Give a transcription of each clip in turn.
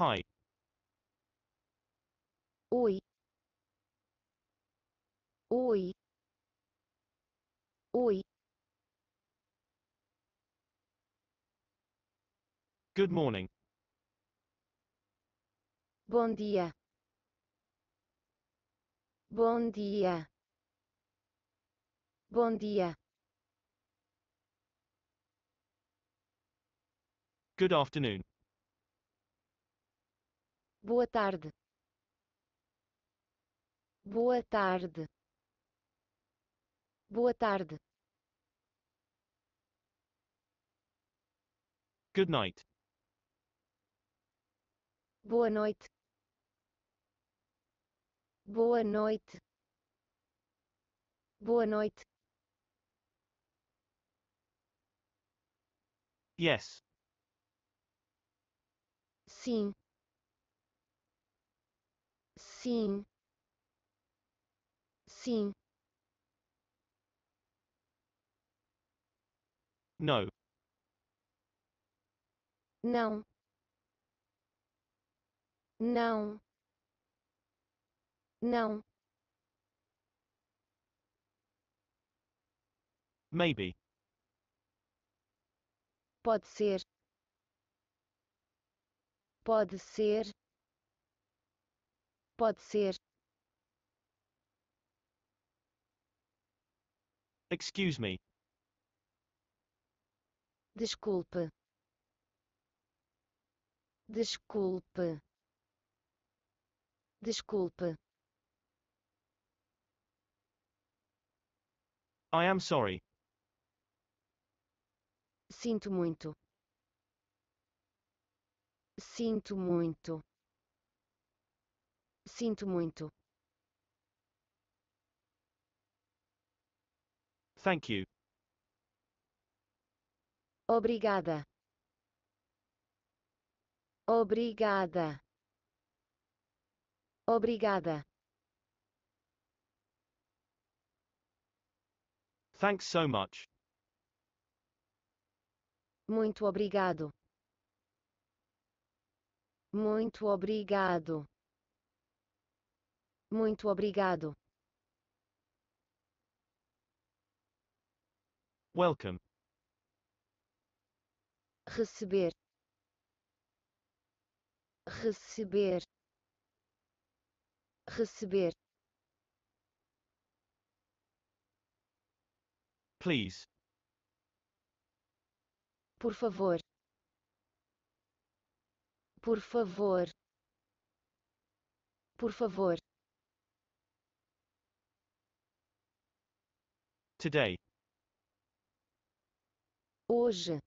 Hi. Oi. Oi. Oi. Good morning. Bom dia. Bom dia. Bom dia. Good afternoon. Boa tarde. Boa tarde. Boa tarde. Good night. Boa noite. Boa noite. Boa noite. Yes. Sim. Sim. Sim. No. Não. Não. Não. Maybe. Pode ser. Pode ser. Pode ser. Excuse me. Desculpe. Desculpe. Desculpe. I am sorry. Sinto muito. Sinto muito. Sinto muito. Thank you. Obrigada. Obrigada. Obrigada. Thanks so much. Muito obrigado. Muito obrigado. Muito obrigado. Welcome. Receber. Receber. Receber. Please. Por favor. Por favor. Por favor. Today. Hoje.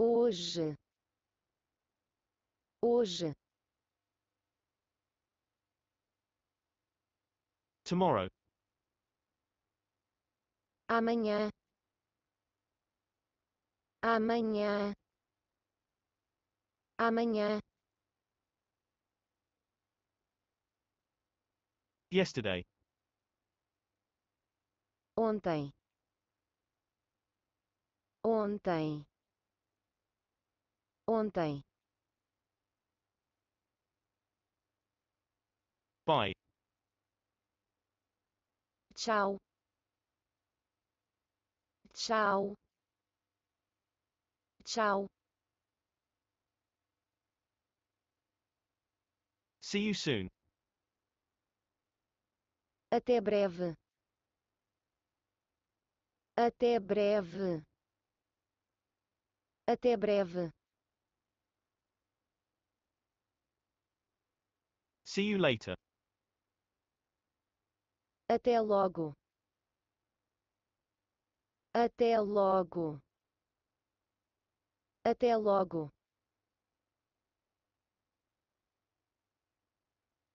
Hoje. Hoje. Tomorrow. Amanhã. Amanhã. Amanhã. Yesterday. ontem ontem ontem bye tchau tchau tchau see you soon até breve até breve. Até breve. See you later. Até logo. Até logo. Até logo.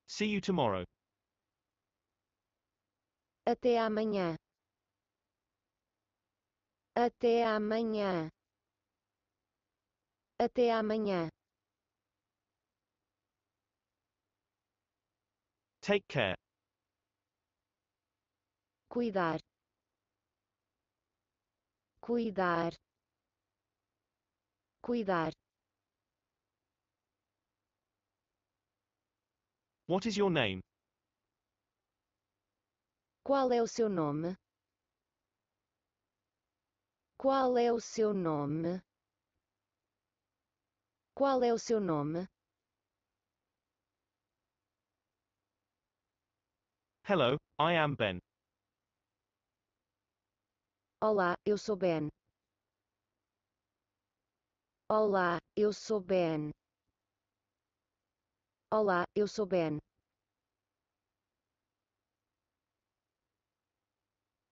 See you tomorrow. Até amanhã. Até amanhã. Até amanhã. Take care. Cuidar. Cuidar. Cuidar. What is your name? Qual é o seu nome? Qual é o seu nome? Qual é o seu nome? Hello, I am Ben. Olá, eu sou Ben. Olá, eu sou Ben. Olá, eu sou Ben.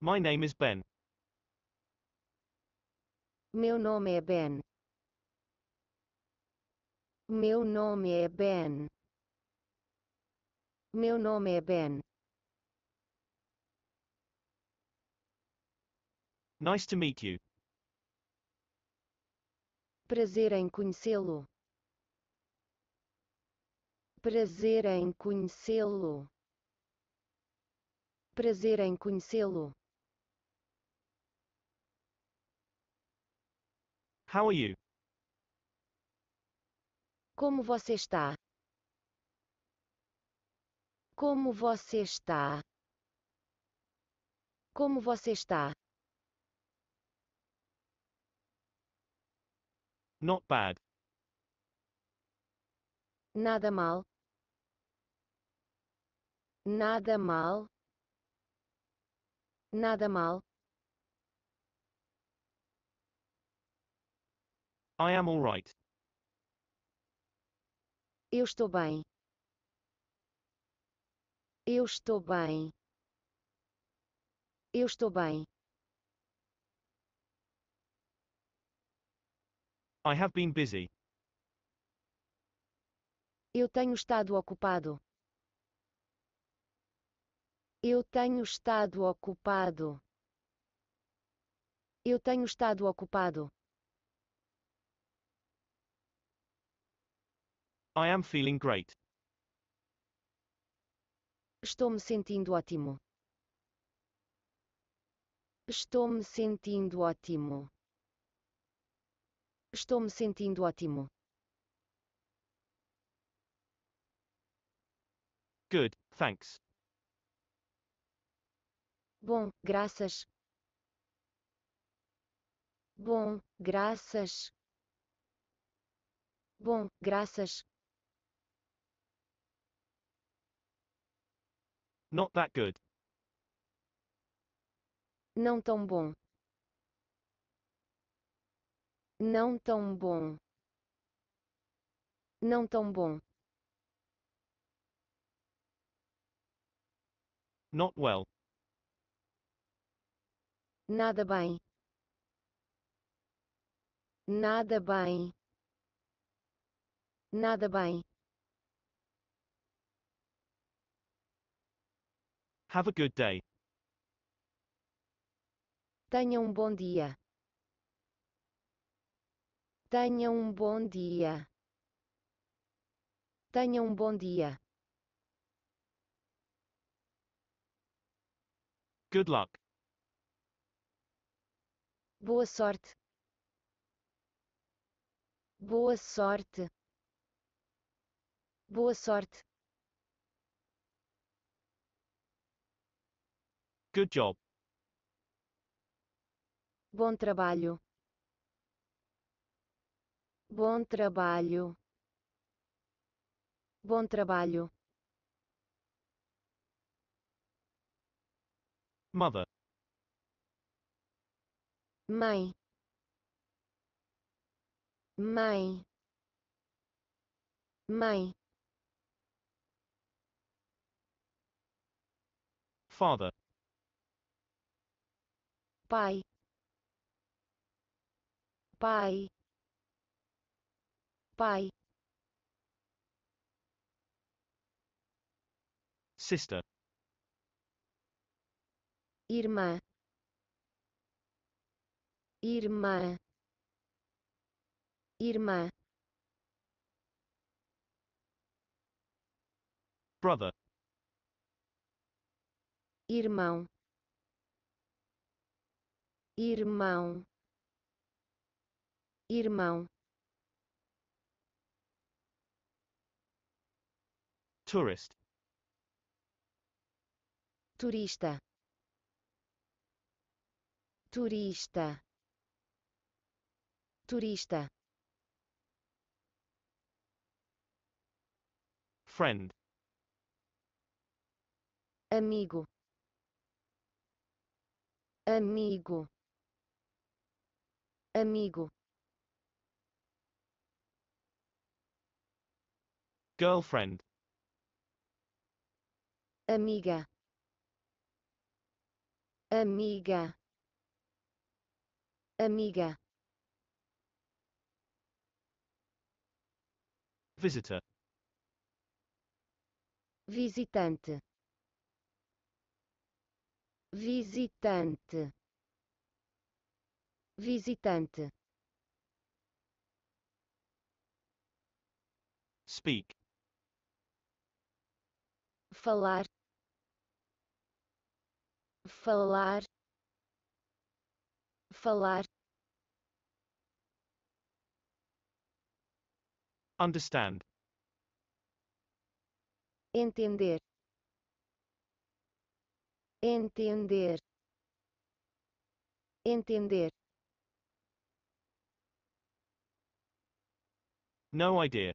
My name is Ben. Meu nome é Ben. Meu nome é Ben. Meu nome é Ben. Nice to meet you. Prazer em conhecê-lo. Prazer em conhecê-lo. Prazer em conhecê-lo. How are you? Como você está? Como você está? Como você está? Not bad. Nada mal. Nada mal. Nada mal. I am alright. Eu estou bem. Eu estou bem. Eu estou bem. I have been busy. Eu tenho estado ocupado. Eu tenho estado ocupado. Eu tenho estado ocupado. I am feeling great. Estou me sentindo ótimo. Estou me sentindo ótimo. Estou me sentindo ótimo. Good, thanks. Bom, graças. Bom, graças. Bom, graças. Not that good. Não tão bom. Não tão bom. Não tão bom. Not well. Nada bem. Nada bem. Nada bem. Have a good day. Tenha um bom dia. Tenha um bom dia. Tenha um bom dia. Good luck. Boa sorte. Boa sorte. Boa sorte. Good job. Bom trabalho. Bom trabalho. Bom trabalho. Mother. Mãe. Mãe. Mãe. Father. pi pi pi sister irmã irmã irmã brother irmão irmão, irmão, tourist, turista, turista, turista, friend, amigo, amigo amigo, girlfriend, amiga, amiga, amiga, visitor, visitante, visitante visitante, speak, falar, falar, falar, understand, entender, entender, entender. No idea.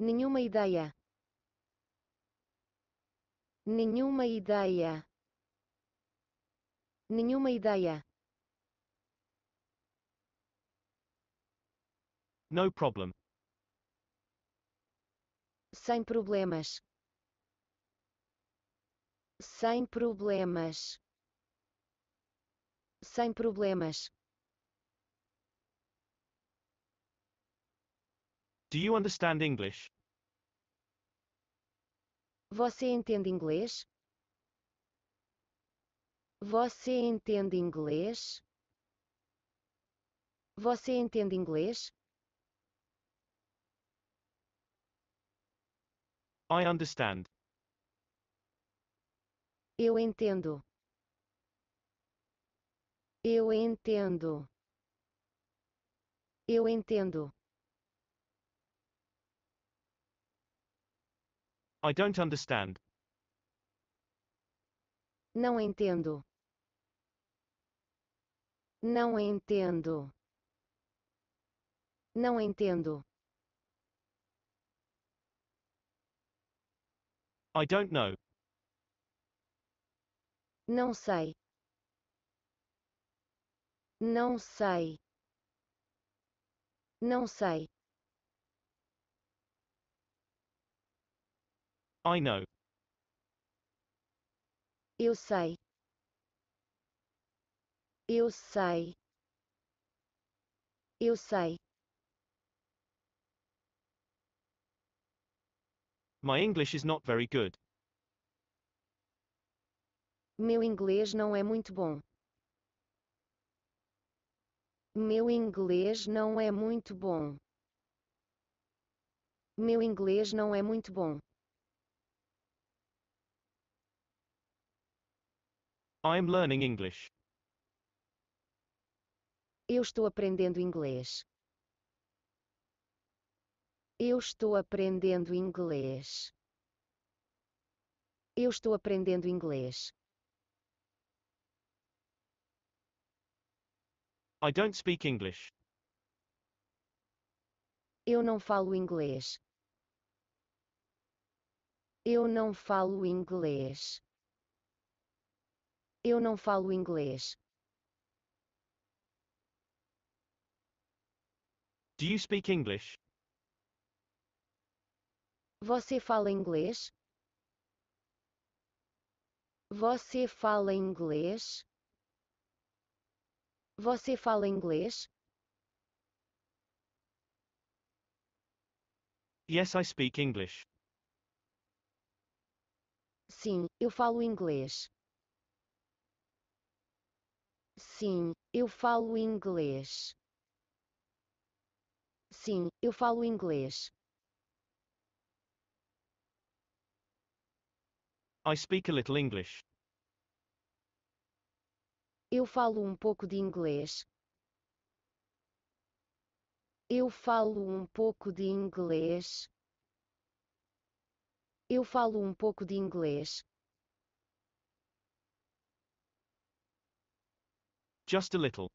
Nenhuma ideia. Nenhuma ideia. Nenhuma ideia. No problem. Sem problemas. Sem problemas. Sem problemas. Do you understand English? Você entende inglês? Você entende inglês? Você entende inglês? I understand. Eu entendo. Eu entendo. Eu entendo. I don't understand. Não entendo. Não entendo. Não entendo. I don't know. Não sei. Não sei. Não sei. I know. Eu sei. Eu sei. Eu sei. My English is not very good. Meu inglês não é muito bom. Meu inglês não é muito bom. Meu inglês não é muito bom. I'm learning English. Eu estou aprendendo inglês. Eu estou aprendendo inglês. Eu estou aprendendo inglês. I don't speak English. Eu não falo inglês. Eu não falo inglês. Eu não falo inglês. Do you speak English? Você fala inglês? Você fala inglês? Você fala inglês? Yes, I speak English. Sim, eu falo inglês. Sim, eu falo inglês. Sim, eu falo inglês. I speak a little English. Eu falo um pouco de inglês. Eu falo um pouco de inglês. Eu falo um pouco de inglês. Just a little.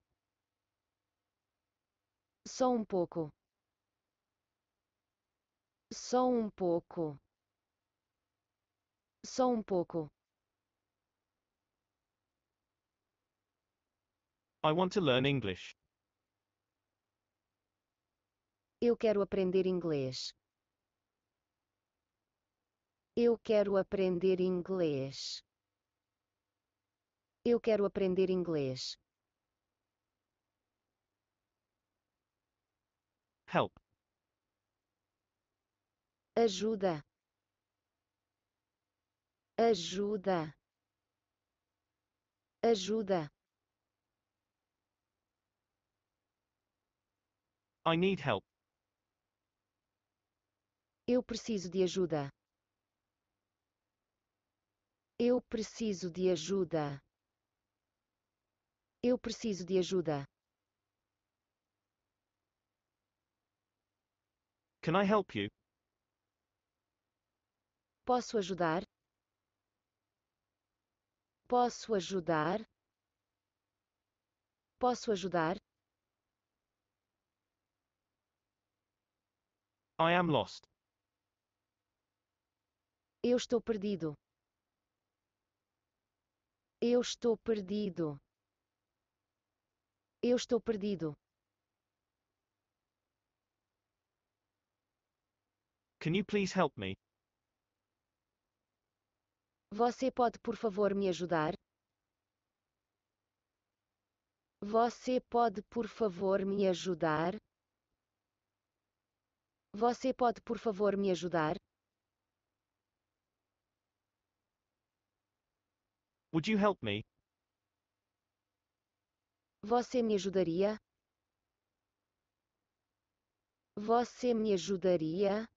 Só um pouco. Só um pouco. Só um pouco. I want to learn English. Eu quero aprender inglês. Eu quero aprender inglês. Eu quero aprender inglês. Help. Ajuda. Ajuda. Ajuda. I need help. Eu preciso de ajuda. Eu preciso de ajuda. Eu preciso de ajuda. Can I help you? Posso ajudar? Posso ajudar? Posso ajudar? I am lost. Eu estou perdido. Eu estou perdido. Eu estou perdido. Can you please help me? Você pode por favor me ajudar? Você pode por favor me ajudar? Você pode por favor me ajudar? Would you help me? Você me ajudaria? Você me ajudaria?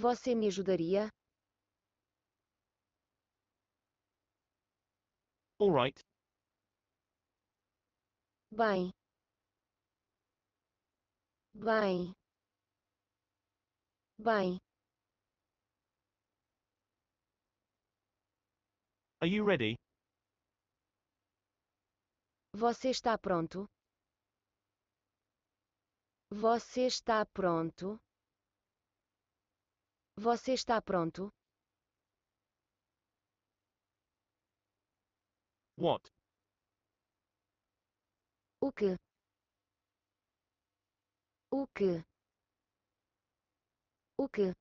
Você me ajudaria? All right. Bem. Bem. Bem. Are you ready? Você está pronto? Você está pronto? Você está pronto? What? O que? O que? O que?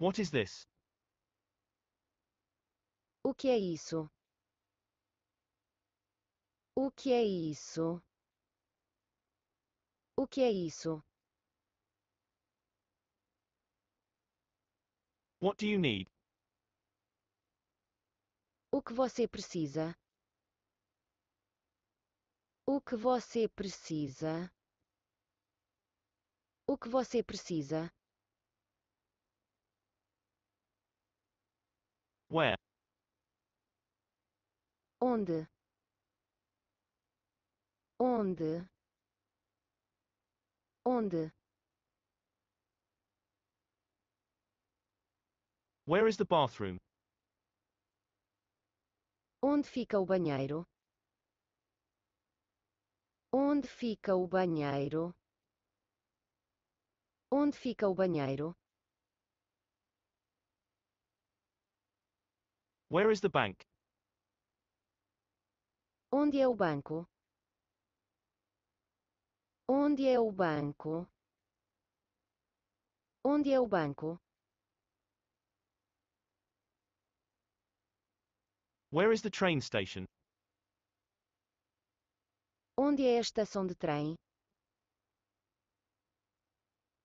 What is this? O que é isso? O que é isso? O que é isso? What do you need? O que você precisa? O que você precisa? O que você precisa? Where? Onde? Onde? Onde? Where is the bathroom? Onde fica o banheiro? Onde fica o banheiro? Onde fica o banheiro? Where is the bank? Onde é o banco? Onde é o banco? Onde é o banco? Where is the train station? Onde é a estação de trem?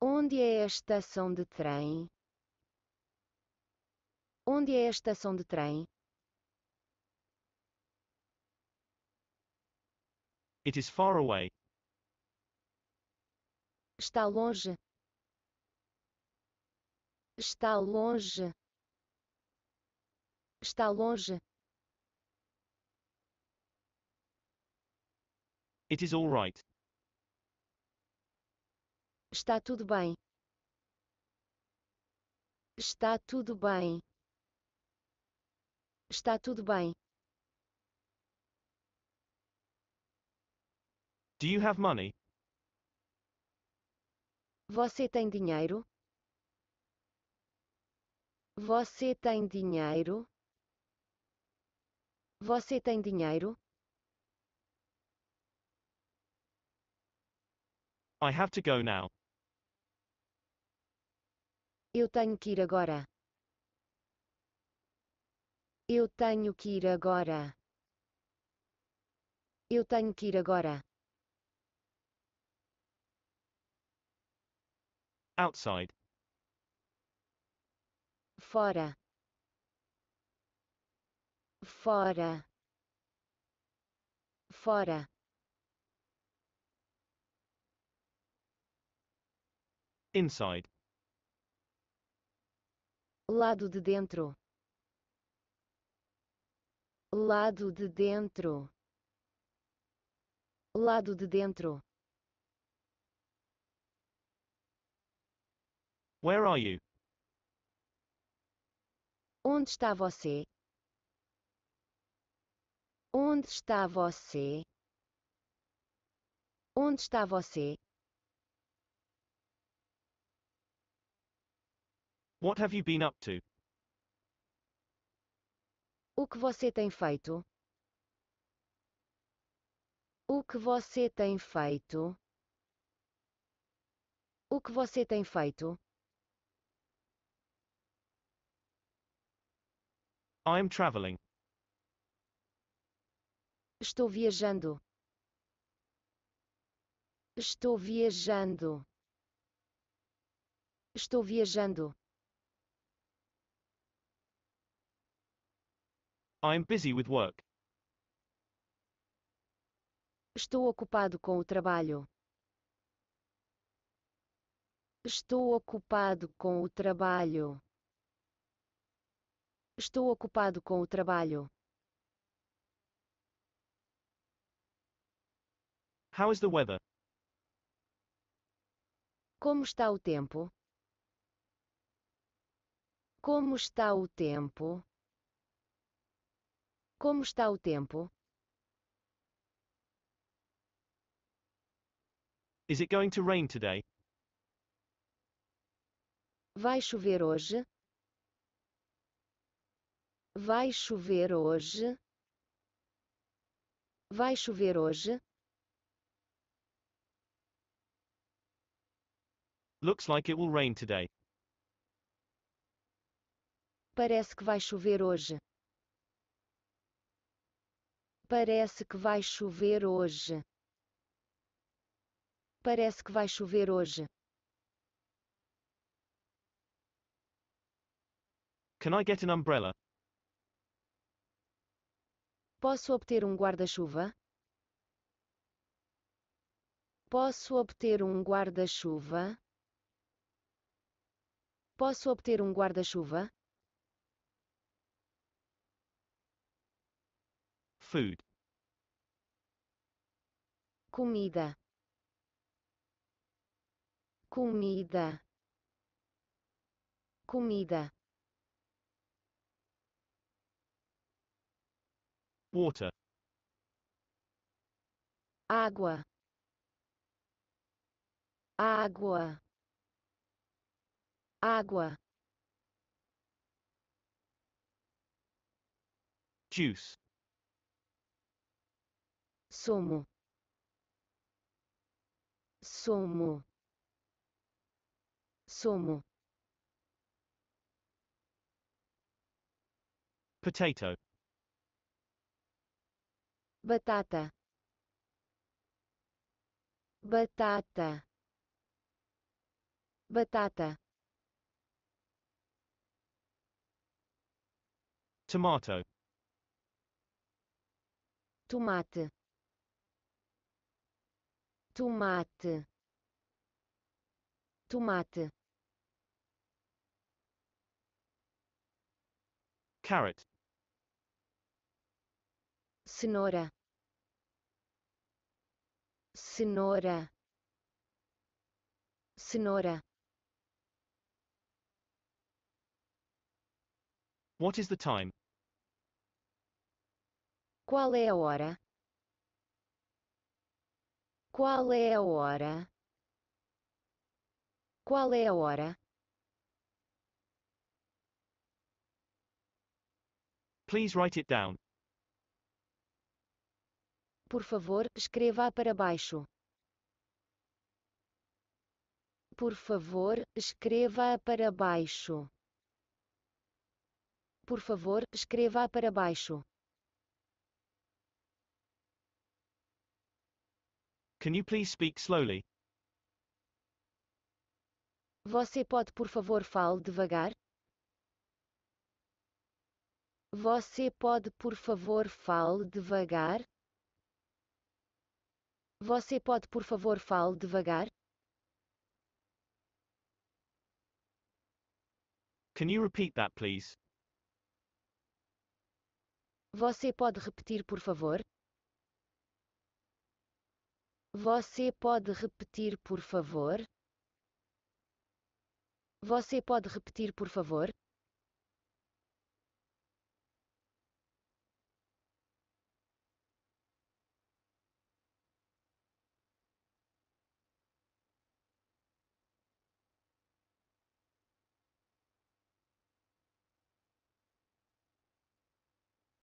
Onde é a estação de trem? Onde é a estação de trem? It is far away. Está longe. Está longe. Está longe. It is all right. Está tudo bem. Está tudo bem. Está tudo bem. Do you have money? Você tem dinheiro? Você tem dinheiro? Você tem dinheiro? I have to go now. Eu tenho que ir agora. Eu tenho que ir agora. Eu tenho que ir agora. Outside. Fora. Fora. Fora. Inside. Lado de dentro. Lado de dentro. Lado de dentro. Where are you? Onde está você? Onde está você? Onde está você? What have you been up to? O que você tem feito? O que você tem feito? O que você tem feito? I am traveling. Estou viajando. Estou viajando. Estou viajando. I'm busy with work. Estou ocupado com o trabalho. Estou ocupado com o trabalho. Estou ocupado com o trabalho. How is the weather? Como está o tempo? Como está o tempo? Como está o tempo? Is it going to rain today? Vai chover hoje? Vai chover hoje? Vai chover hoje? Looks like it will rain today. Parece que vai chover hoje. Parece que vai chover hoje. Parece que vai chover hoje. Can I get an umbrella? Posso obter um guarda-chuva? Posso obter um guarda-chuva? Posso obter um guarda-chuva? Food. Comida. Comida. Comida. Water. Água. Água. Água. Juice. Somo. Somo. Somo. Potato. Batata. Batata. Batata. Tomato. Tomate tomate tomate carrot cenoura cenoura cenoura What is the time? Qual é a hora? Qual é a hora? Qual é a hora? Please write it down. Por favor, escreva para baixo. Por favor, escreva para baixo. Por favor, escreva para baixo. Can you please speak slowly? Você pode, por favor, fale devagar? Você pode, por favor, fale devagar? Você pode, por favor, fale devagar? Can you repeat that, please? Você pode repetir, por favor? Você pode repetir, por favor? Você pode repetir, por favor?